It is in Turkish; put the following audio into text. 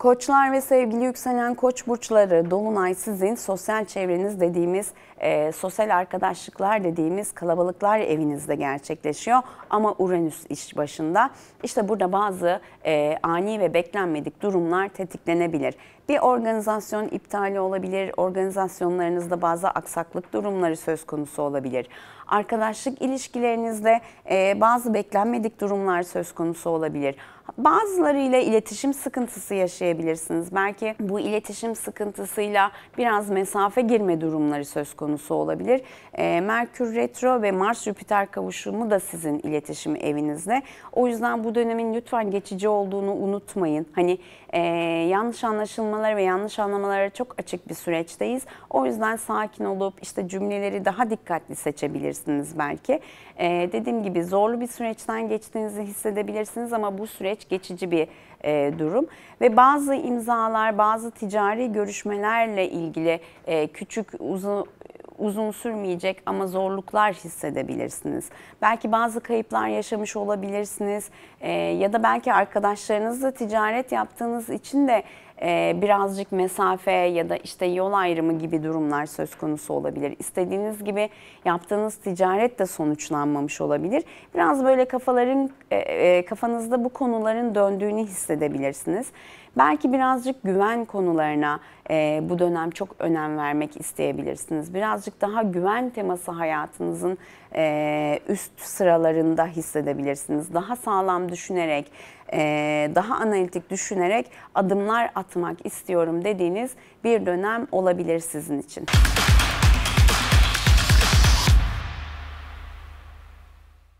Koçlar ve sevgili yükselen koç burçları, dolunay sizin sosyal çevreniz dediğimiz, e, sosyal arkadaşlıklar dediğimiz kalabalıklar evinizde gerçekleşiyor. Ama Uranüs iş başında. İşte burada bazı e, ani ve beklenmedik durumlar tetiklenebilir. Bir organizasyon iptali olabilir, organizasyonlarınızda bazı aksaklık durumları söz konusu olabilir. Arkadaşlık ilişkilerinizde e, bazı beklenmedik durumlar söz konusu olabilir Bazılarıyla iletişim sıkıntısı yaşayabilirsiniz. Belki bu iletişim sıkıntısıyla biraz mesafe girme durumları söz konusu olabilir. E, Merkür Retro ve Mars-Jüpiter kavuşumu da sizin iletişim evinizde. O yüzden bu dönemin lütfen geçici olduğunu unutmayın. Hani e, yanlış anlaşılmalar ve yanlış anlamalara çok açık bir süreçteyiz. O yüzden sakin olup işte cümleleri daha dikkatli seçebilirsiniz belki. E, dediğim gibi zorlu bir süreçten geçtiğinizi hissedebilirsiniz ama bu süreç süreç geçici bir e, durum ve bazı imzalar, bazı ticari görüşmelerle ilgili e, küçük uzun uzun sürmeyecek ama zorluklar hissedebilirsiniz. Belki bazı kayıplar yaşamış olabilirsiniz e, ya da belki arkadaşlarınızla ticaret yaptığınız için de ee, birazcık mesafe ya da işte yol ayrımı gibi durumlar söz konusu olabilir. İstediğiniz gibi yaptığınız ticaret de sonuçlanmamış olabilir. Biraz böyle kafaların e, e, kafanızda bu konuların döndüğünü hissedebilirsiniz. Belki birazcık güven konularına e, bu dönem çok önem vermek isteyebilirsiniz. Birazcık daha güven teması hayatınızın e, üst sıralarında hissedebilirsiniz. Daha sağlam düşünerek, e, daha analitik düşünerek adımlar at anlatmak istiyorum dediğiniz bir dönem olabilir sizin için.